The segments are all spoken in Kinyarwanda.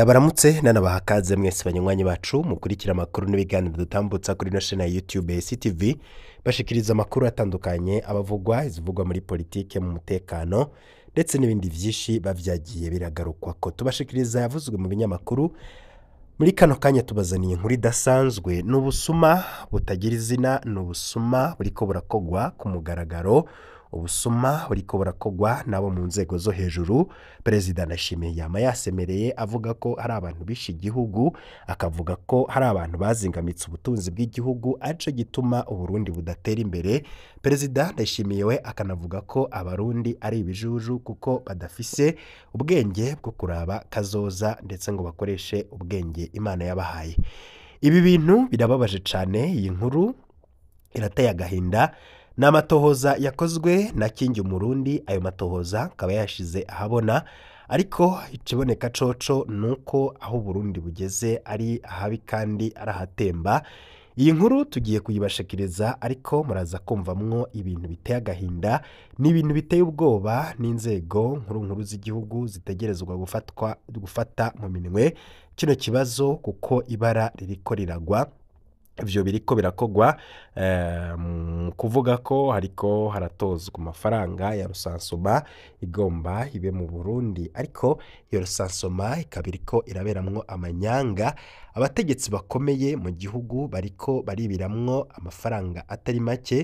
ndabaramutse nanabaha akaze mwese banywanyi bacu mukurikira amakuru n'ibiganiro dutambutsa kuri na yutube ctv bashikiriza amakuru atandukanye abavugwa izivugwa muri politiki mu mutekano ndetse n'ibindi byinshi babyagiye biragarukwa ko tubashikiriza yavuzwe mu binyamakuru muri kano kanya tubazaniye inkuru idasanzwe ni ubusuma butagira izina ni ubusuma buriko burakogwa ku mugaragaro ubusuma buriko burakogwa n'abo mu nzego zo hejuru perezida nashimiye yama yasemereye avuga ko hari abantu bishe igihugu akavuga ko hari abantu bazingamitse ubutunzi bw'igihugu aricyo gituma uburundi budatera imbere perezida ndashimiye we akanavuga ko abarundi ari ibijuju kuko badafise ubwenge bwo kuraba kazoza ndetse ngo bakoreshe ubwenge imana yabahaye ibi bintu birababaje cyane iyi nkuru irateye agahinda ni amatohoza yakozwe na kingi umurundi ayo matohoza akaba yashize ahabona ariko ikiboneka coco ni uko aho Burundi bugeze ari ahabi kandi ari iyi nkuru tugiye kuyibashikiriza ariko muraza kumvamwo ibintu biteye agahinda ni ibintu biteye ubwoba n'inzego nkuru nkuru z'igihugu zitegerezwa gufatwa gufata mu minwe kino kibazo kuko ibara ririko riragwa ibyo biriko birakogwa ehm, kuvuga ko hariko haratozwa amafaranga ya rusansuma igomba ibe mu burundi ariko iyo rusansuma ikaba iriko iraberamwo amanyanga abategetsi bakomeye mu gihugu bariko baribiramwo amafaranga atari make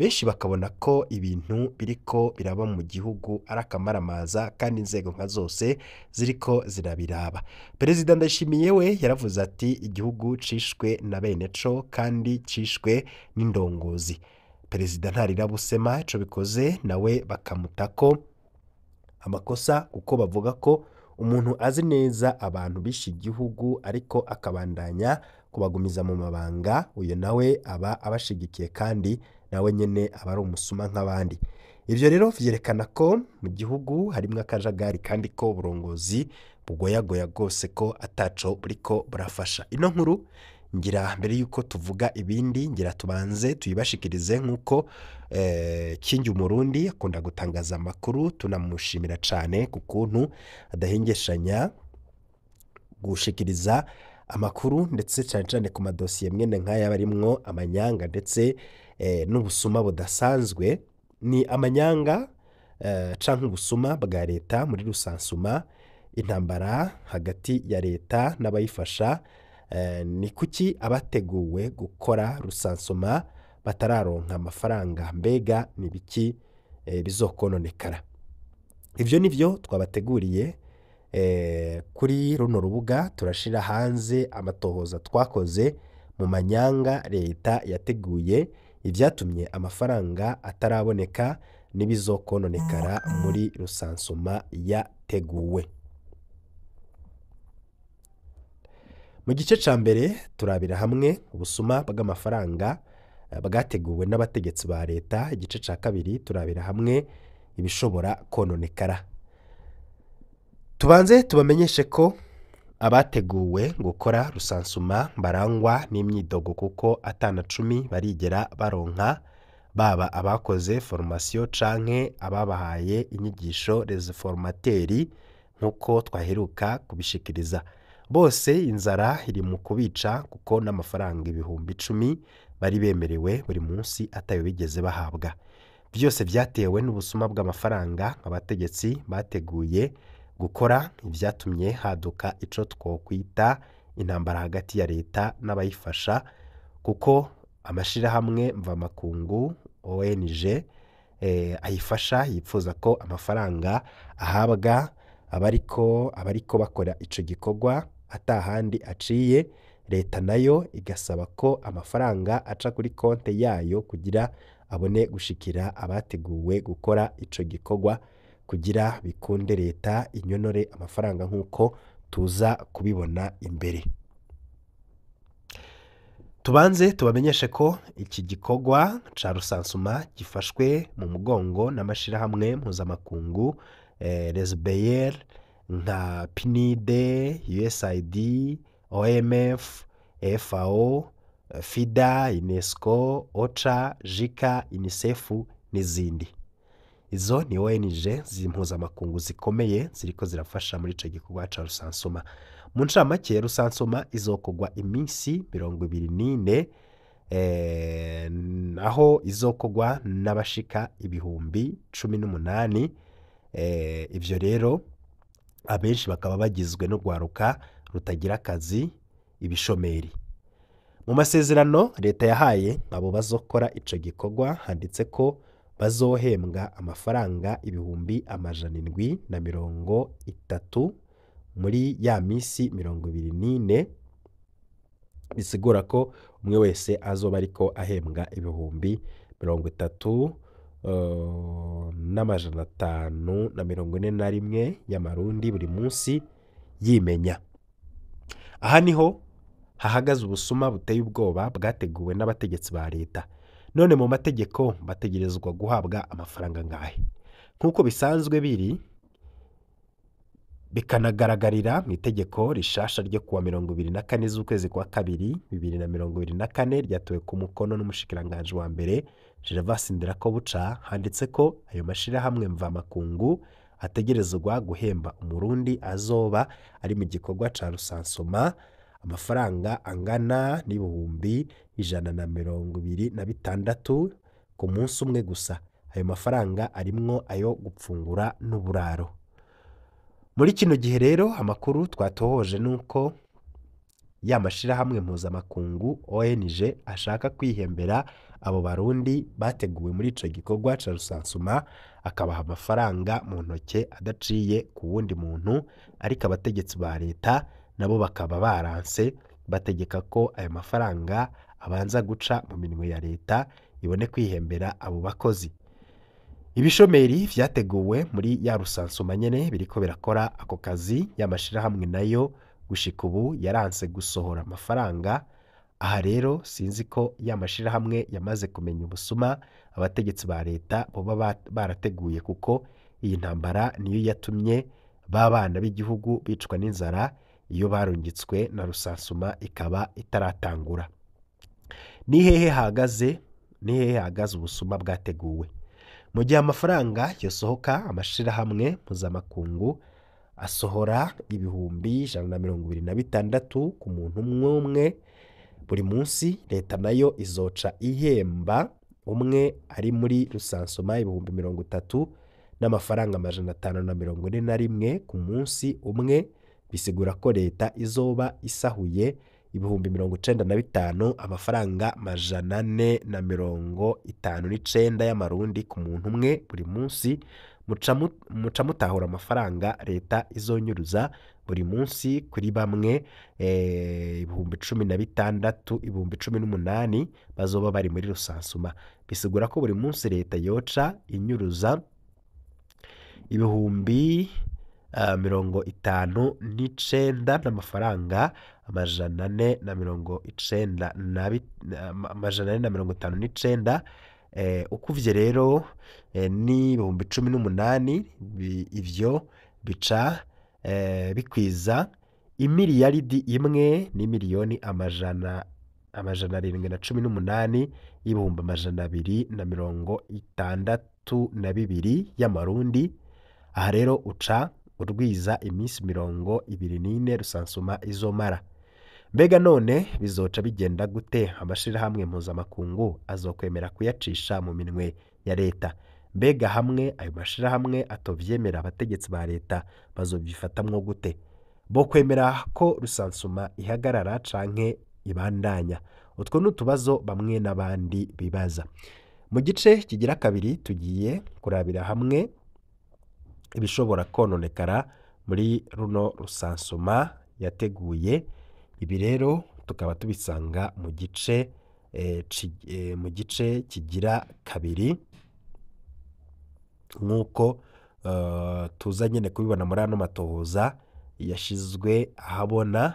benshi bakabona ko ibintu biri ko biraba mu gihugu ari akamaramaza kandi inzego nka zose ziri ko zirabiraba perezida ndashimiye we yaravuze ati igihugu cishwe na bene co kandi cishwe n'indongozi perezida ntarirabusema ico bikoze nawe bakamuta ko amakosa kuko bavuga ko umuntu azi neza abantu bishe igihugu ariko akabandanya kubagumiza mu mabanga uyu nawe aba abashigikiye kandi nawe nyine aba ari umusuma nk'abandi ibyo rero byerekana ko mu gihugu harimo akajagari kandi ko uburongozi bugoyagoya bwose ko ataco ko burafasha ino nkuru ngira mbere y'uko tuvuga ibindi ngira tubanze tuyibashikirize nk'uko eh, kingi umurundi akunda gutangaza amakuru tunamushimira cyane ku kuntu adahengeshanya gushikiriza amakuru ndetse cyane cyane ku madosiye mwene nk'aya barimo amanyanga ndetse Eh, n'ubusuma budasanzwe ni amanyanga eh, canke ubusuma bwa leta muri rusansuma intambara hagati ya leta n'abayifasha eh, ni kuki abateguwe gukora rusansuma batararonka amafaranga mbega ni biki bizokononekara ibyo ni byo twabateguriye kuri runo rubuga turashira hanze amatohoza twakoze mu manyanga leta yateguye ibyatumye amafaranga ataraboneka n'ibizokononekara muri rusansuma yateguwe. Mu gice cya mbere turabira hamwe ubusuma bw'amafaranga eh, bwateguwe n'abategetsi ba leta, igice cya kabiri turabira hamwe ibishobora kononekara. Tubanze tubamenyeshe ko abateguwe gukora rusansuma barangwa n'imyidogo kuko atana cumi barigera baronka baba abakoze formasiyo canke ababahaye inyigisho reziformateri nk'uko twaheruka kubishikiriza bose inzara iri mu kubica kuko n'amafaranga ibihumbi icumi bari bemerewe buri munsi atayo bigeze bahabwa byose byatewe n'ubusuma bw'amafaranga abategetsi bateguye gukora ibyatumye haduka icyo twokwita intambara hagati ya leta n'abayifasha kuko amashyirahamwe mvamakungu ONG eh, ayifasha yifuza ko amafaranga ahabwa abariko bakora icyo gikorwa atahandi aciye leta nayo igasaba ko amafaranga aca kuri konti yayo kugira abone gushikira abateguwe gukora icyo gikorwa. kugira bikunde leta inyonore amafaranga nk'uko tuza kubibona imbere. Tubanze tubamenyeshe ko iki gikorwa ca rusansuma gifashwe mu mugongo n'amashyirahamwe mpuzamakungu Resibeyeri eh, nka pinide, yuwesayidi, oyemefu, efawo, fida, unesiko, oca, jika, inisefu n'izindi. izo ni ONG z'Impuzamakungu zikomeye ziriko zirafasha muri icyo gikorwa cya rusansoma mu ncamake rusansoma izokogwa iminsi mirongo ibiri n'ine eh, aho izokogwa n'abashika ibihumbi cumi n'umunani eh, ibyo rero abenshi bakaba bagizwe n'urwaruka rutagira akazi ibishomeri mu masezerano leta yahaye abo bazokora icyo gikorwa handitse ko bazohembwa amafaranga ibihumbi amajanindwi na mirongo itatu muri ya minsi mirongo ibiri n'ine, bisigura ko umwe wese azoba ariko ahembwa ibihumbi mirongo itatu eh, n'amajana atanu na mirongo ine na rimwe y'amarundi buri munsi yimenya. Aha niho hahagaze ubusuma buteye ubwoba bwateguwe n'abategetsi ba leta. none mu mategeko bategerezwa guhabwa amafaranga angahe nk'uko bisanzwe biri bikanagaragarira mu itegeko rishasha ryo kuwa mirongo ibiri na kane z'ukwezi kwa kabiri bibiri na mirongo ibiri na kane ryatowe ku mukono n'umushikiranganji wa mbere ko buca handitse ko ayo mashyirahamwe mvamakungu ategerezwa guhemba umurundi azoba ari mu gikorwa cya rusansoma amafaranga angana n'ibihumbi ijana na mirongo ibiri na bitandatu ku munsi umwe gusa ayo mafaranga arimo ayo gupfungura n'uburaro muri kino gihe rero amakuru twatohoje ni uko ya mashyirahamwe mpuzamakungu ONG ashaka kwihembera abo barundi bateguwe muri icyo gikorwa cya rusansuma akabaha amafaranga mu ntoki adaciye ku wundi muntu ariko abategetsi ba leta nabo bakaba baranse bategeka ko ayo mafaranga abanza guca mu minwe ya leta ibone kwihembera abo bakozi ibishomeri byateguwe muri ya rusansuma nyine ko birakora ako kazi y'amashyirahamwe nayo gushika ubu yaranze gusohora amafaranga aha rero sinzi ko ya mashyirahamwe yamaze kumenya ubusuma abategetsi ba leta baba barateguye kuko iyi ntambara niyo yatumye b'abana b'igihugu bicwa n'inzara iyo barungitswe na rusansuma ikaba itaratangura ni hehe hahagaze ni hehe hahagaze ubusuma bwateguwe mu gihe amafaranga yasohoka amashyirahamwe mpuzamakungu asohora ibihumbi ijana na mirongo irindwi na bitandatu ku muntu umwe umwe buri munsi leta nayo izoca ihemba umwe ari muri rusansoma ibihumbi mirongo itatu n'amafaranga amajana atanu na mirongo ine na rimwe ku munsi umwe bisigura ko leta izoba isahuye ibihumbi mirongo icyenda na bitanu amafaranga amajana ane na mirongo itanu n'icenda y'amarundi ku muntu umwe buri munsi muca mutahura amafaranga leta izonyuruza buri munsi kuri bamwe eh, ibihumbi cumi na bitandatu ibihumbi cumi n'umunani bazoba bari muri rusansuma bisigura ko buri munsi leta yoca inyuruza ibihumbi mirongo itanu n'icenda n'amafaranga amajana ane na mirongo icenda amajana ane na mirongo itanu n'icenda e, ukubye rero e, ni ibihumbi cumi n'umunani ibyo bica e, bikwiza imiliyaridi imwe ni miliyoni amajana amajana arindwi na cumi n'umunani y'ibihumbi amajana abiri na mirongo itandatu na bibiri y'amarundi aha rero uca urwiza iminsi mirongo ibiri n'ine rusansuma izomara. mbega none bizoca bigenda gute amashyirahamwe mpuzamakungu azokwemera kuyacisha mu minwe ya leta mbega hamwe ayo mashyirahamwe atobyemera abategetsi ba leta bazobyifatamwo gute bo kwemera ko rusansuma ihagarara canke ibandanya utwo n’utubazo bamwe n'abandi bibaza mu gice kigira kabiri tugiye kurabira hamwe ibishobora kononekara muri runo rusansuma yateguye, ibi rero tukaba tubisanga mu gice eh, eh, mu gice kigira kabiri nk'uko eh, tuza nyine kubibona muri ano matohoza yashyizwe ahabona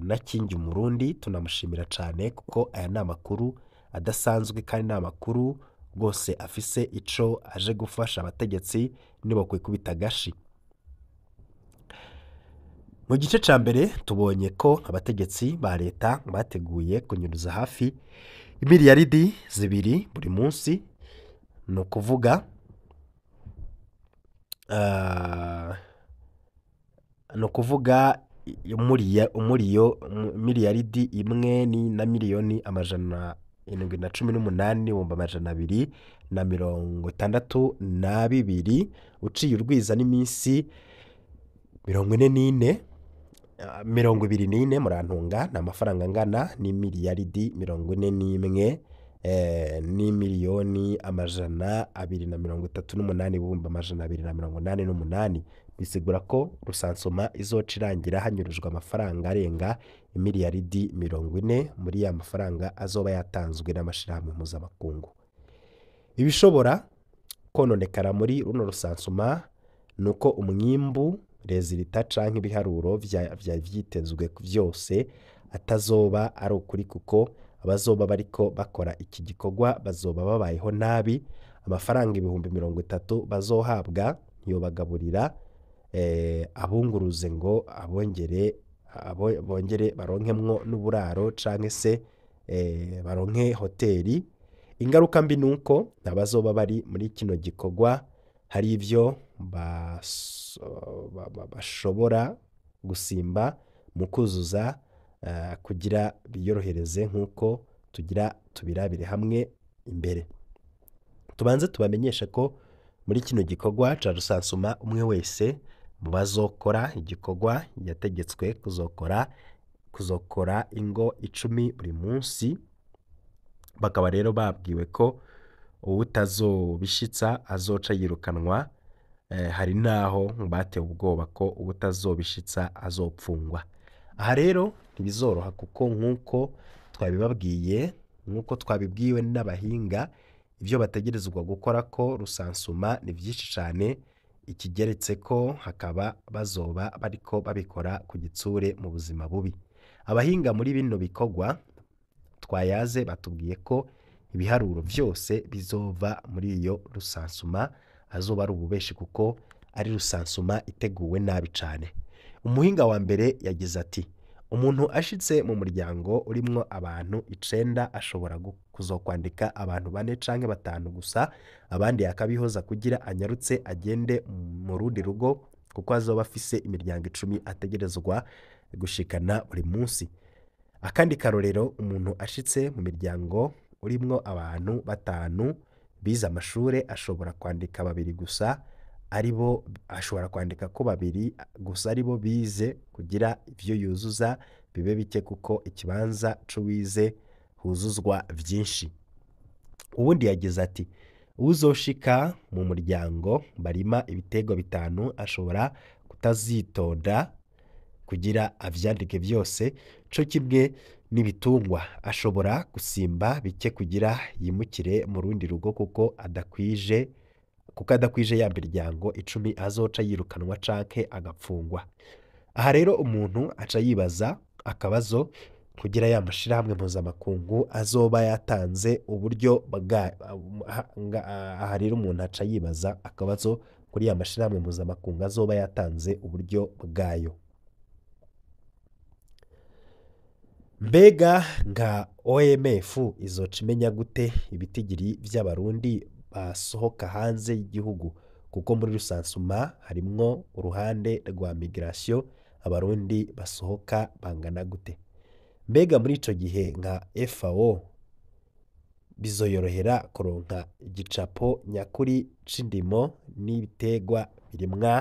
na Kingi Umurundi, tunamushimira cyane kuko aya ni amakuru adasanzwe kandi ni amakuru rwose afise ico aje gufasha abategetsi nibo kwikubita agashi mu gice cya mbere tubonye ko abategetsi ba leta bateguye kunyuruza hafi imiliyaridi zibiri buri munsi ni ukuvuga ah, ni ukuvuga muri yo miliyaridi imwe na miliyoni amajana irindwi na cumi n'umunani ibihumbi amajana abiri na mirongo itandatu na bibiri uciye urwiza n'iminsi mirongo ine n'ine ah, mirongo ibiri n'ine murantunga ni amafaranga angana n'imiliyaridi mirongo ine n'imwe eh, ni miliyoni amajana abiri na mirongo itatu n'umunani ibihumbi amajana abiri na mirongo inani n'umunani bisigura ko rusansoma izoca irangira hanyurejwe amafaranga arenga imiliyaridi mirongo ine muri ya mafaranga azoba yatanzwe n'amashyirahamwe mpuzamakungu ibishobora kononekara muri runo rusansuma ni uko umwimbu rezilita cyangwa ibiharuro byitezwe byose atazoba ari ukuri kuko abazoba bariko bakora iki gikorwa bazoba babayeho nabi amafaranga ibihumbi mirongo itatu bazohabwa ntiyobagaburira eh, abunguruze ngo abongere bongere baronkemwo n'uburaro cyangwa se eh, baronke hoteli ingaruka mbi ni uko abazoba bari muri kino gikorwa hari ibyo bashobora gusimba mu kuzuza eh, kugira biyorohereze nk'uko tugira tubirabire hamwe imbere tubanze tubamenyeshe ko muri kino gikorwa cya rusansuma umwe wese bazokora igikorwa yategetswe kuzokora, kuzokora ingo icumi buri munsi, bakaba rero babwiwe ko utazobishitsa azoca yirukanwa, eh, hari n'aho batewe ubwoba ko utazobishitsa azopfungwa. Aha rero ntibizoroha kuko nk'uko twabibabwiye, nk'uko twabibwiwe n'abahinga, ibyo bategerezwa gukora ko rusansuma ni byinshi cyane ikigeretse ko hakaba bazoba bariko babikora ku gitsure mu buzima bubi abahinga muri bino bikorwa twayaze batubwiye ko ibiharuro byose bizova muri iyo rusansuma azoba ari ububeshi kuko ari rusansuma iteguwe nabi cyane umuhinga wa mbere yagize ati umuntu ashitse mu muryango urimwo abantu icyenda ashobora gukora kuzokwandika abantu bane canke batanu gusa abandi yakabihoza kugira anyarutse agende mu rundi rugo kuko azoba afise imiryango icumi ategerezwa gushikana buri munsi akandi karorero umuntu ashitse mu miryango urimwo abantu batanu bize amashure ashobora kwandika babiri gusa aribo ashobora kwandika ko babiri gusa aribo bize kugira ibyo yuzuza bibe bike kuko ikibanza c'uwize huzuzwa byinshi ubundi yagize ati uzoshika mu muryango barima ibitego bitanu ashobora kutazitonda kugira abyandike byose cyo kimwe n'ibitungwa ashobora gusimba bike kugira yimukire mu rundi rugo kuko adakwije kuko adakwije ya miryango icumi azoca yirukanwa canke agapfungwa aha rero umuntu aca yibaza akabazo kugira ya mashyirahamwe mpuzamakungu azoba yatanze uburyo aha umuntu aca yibaza akabazo kuri ya mashyirahamwe mpuzamakungu azoba yatanze uburyo bwayo mbega nka OMF izoca imenya gute ibitigiri by'abarundi basohoka hanze y'igihugu kuko muri rusansuma harimwo uruhande rwa migirasiyo abarundi basohoka bangana gute mbega muri icyo gihe nka efawo bizoyorohera kuronka igicapo nyakuri c'indimo n'ibitegwa birimwa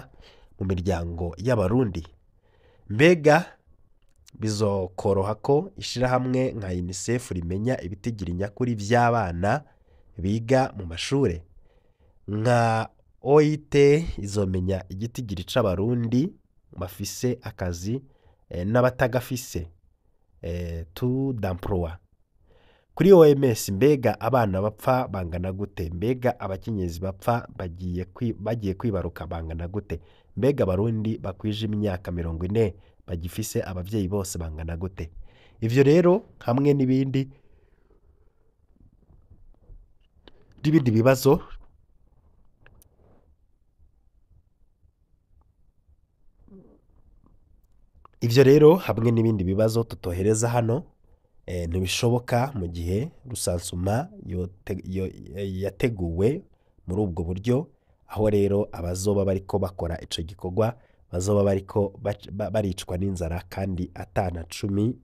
mu miryango y'abarundi mbega bizokoroha ko ishyirahamwe nka unicef rimenya ibitigiri nyakuri by'abana biga mu mashuri nka oit izomenya igitigiri c'abarundi mafise akazi eh, n'abatagafise Eh, tu damporowa kuri OMS mbega abana bapfa bangana gute mbega abakenyezi bapfa bagiye kwibaruka bangana gute mbega abarundi bakwije imyaka mirongo ine bagifise ababyeyi bose bangana gute ibyo rero hamwe n'ibindi n'ibindi bibazo ibyo rero hamwe n'ibindi bibazo tutohereza hano eh, ntibishoboka mu gihe rusansuma yateguwe muri ubwo buryo aho rero abazoba bari ko bakora icyo gikorwa bazoba bari ko baricwa n'inzara kandi atana cumi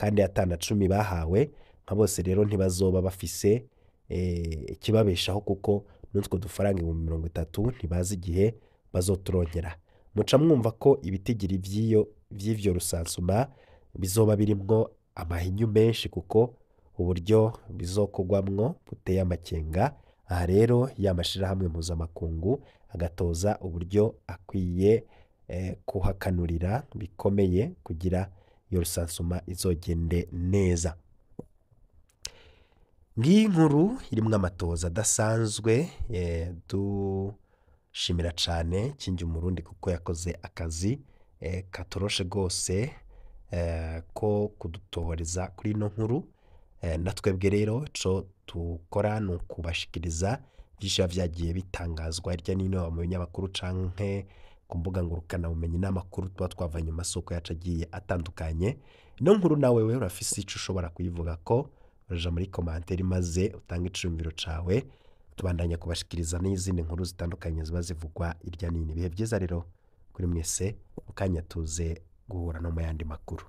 kandi atana cumi bahawe nka bose rero ntibazoba bafise eh, ikibabeshaho kuko n'utwo dufaranga ibihumbi mirongo itatu ntibazi igihe bazoturongera muca mwumva ko ibitigiri by'iyo by'ibyo rusansuma bizoba birimwo amahinyu menshi kuko uburyo bizokogwamwo buteye amakenga aha rero ya mashyirahamwe mpuzamakungu agatoza uburyo akwiye eh, kuhakanurira bikomeye kugira iyo rusansuma izogende neza ngiyi nkuru irimo amatoza adasanzwe eh, dushimira cyane Kingi Umurundi kuko yakoze akazi Eh, katoroshe rwose eh, ko kudutohoreza kuri ino nkuru, eh, na twebwe rero icyo dukora ni ukubashikiriza byinshi biba byagiye bitangazwa hirya no mu binyamakuru canke ku mbuga ngurukanabumenyi n'amakuru tuba twavanye mu masoko yacu agiye atandukanye, ino nkuru nawe urafise ico ushobora kuyivuga ko uraja muri komantere maze utanga iciyumviro cawe, tubandanya kubashikiriza n'izindi nkuru zitandukanye ziba zivugwa hirya no hino, ibihe byiza rero. kuri mwese mu kanya tuze guhura no mu yandi makuru